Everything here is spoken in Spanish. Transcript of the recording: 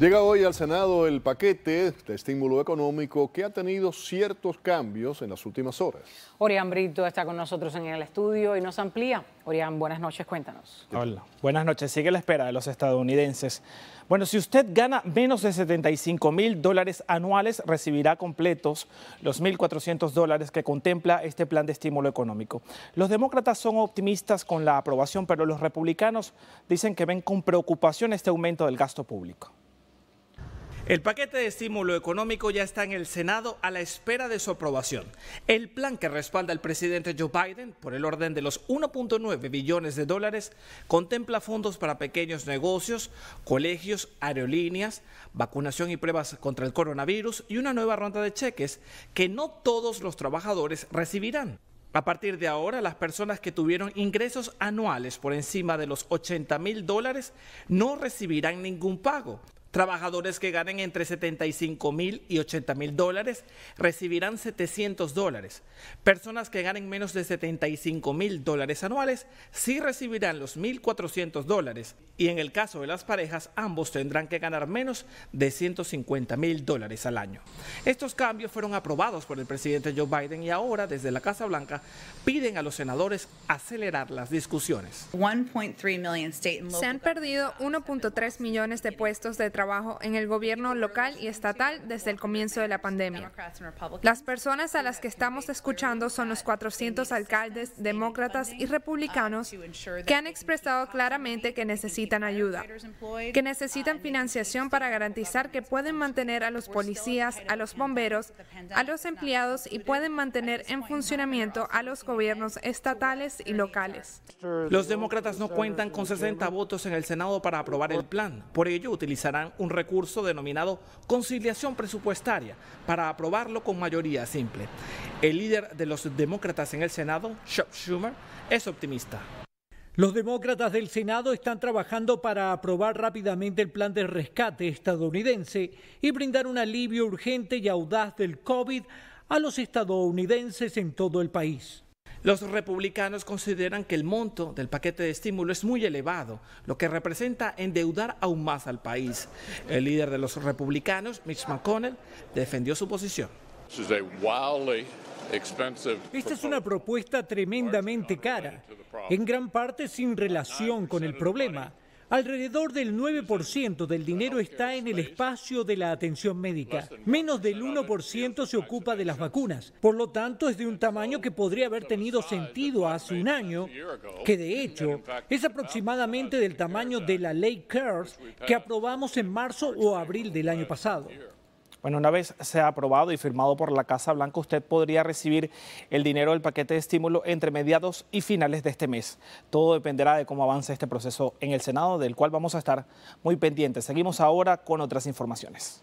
Llega hoy al Senado el paquete de estímulo económico que ha tenido ciertos cambios en las últimas horas. Orián Brito está con nosotros en el estudio y nos amplía. Orián, buenas noches, cuéntanos. Hola, buenas noches. Sigue la espera de los estadounidenses. Bueno, si usted gana menos de 75 mil dólares anuales, recibirá completos los 1.400 dólares que contempla este plan de estímulo económico. Los demócratas son optimistas con la aprobación, pero los republicanos dicen que ven con preocupación este aumento del gasto público. El paquete de estímulo económico ya está en el Senado a la espera de su aprobación. El plan que respalda el presidente Joe Biden por el orden de los 1.9 billones de dólares contempla fondos para pequeños negocios, colegios, aerolíneas, vacunación y pruebas contra el coronavirus y una nueva ronda de cheques que no todos los trabajadores recibirán. A partir de ahora, las personas que tuvieron ingresos anuales por encima de los 80 mil dólares no recibirán ningún pago. Trabajadores que ganen entre 75 mil y 80 mil dólares recibirán 700 dólares. Personas que ganen menos de 75 mil dólares anuales sí recibirán los 1.400 dólares. Y en el caso de las parejas, ambos tendrán que ganar menos de 150 mil dólares al año. Estos cambios fueron aprobados por el presidente Joe Biden y ahora desde la Casa Blanca piden a los senadores acelerar las discusiones. Se han perdido 1.3 millones de puestos de trabajo trabajo en el gobierno local y estatal desde el comienzo de la pandemia. Las personas a las que estamos escuchando son los 400 alcaldes demócratas y republicanos que han expresado claramente que necesitan ayuda, que necesitan financiación para garantizar que pueden mantener a los policías, a los bomberos, a los empleados y pueden mantener en funcionamiento a los gobiernos estatales y locales. Los demócratas no cuentan con 60 votos en el Senado para aprobar el plan. Por ello, utilizarán un recurso denominado conciliación presupuestaria para aprobarlo con mayoría simple. El líder de los demócratas en el Senado, Chuck Schumer, es optimista. Los demócratas del Senado están trabajando para aprobar rápidamente el plan de rescate estadounidense y brindar un alivio urgente y audaz del COVID a los estadounidenses en todo el país. Los republicanos consideran que el monto del paquete de estímulo es muy elevado, lo que representa endeudar aún más al país. El líder de los republicanos, Mitch McConnell, defendió su posición. Esta es una propuesta tremendamente cara, en gran parte sin relación con el problema. Alrededor del 9% del dinero ah, está en el espacio de la atención médica. Menos del 1% se ocupa de las vacunas. Por lo tanto, es de un tamaño que podría haber tenido sentido hace un año, que de hecho es aproximadamente del tamaño de la ley CARES que aprobamos en marzo o abril del año pasado. Bueno, una vez sea aprobado y firmado por la Casa Blanca, usted podría recibir el dinero del paquete de estímulo entre mediados y finales de este mes. Todo dependerá de cómo avance este proceso en el Senado, del cual vamos a estar muy pendientes. Seguimos ahora con otras informaciones.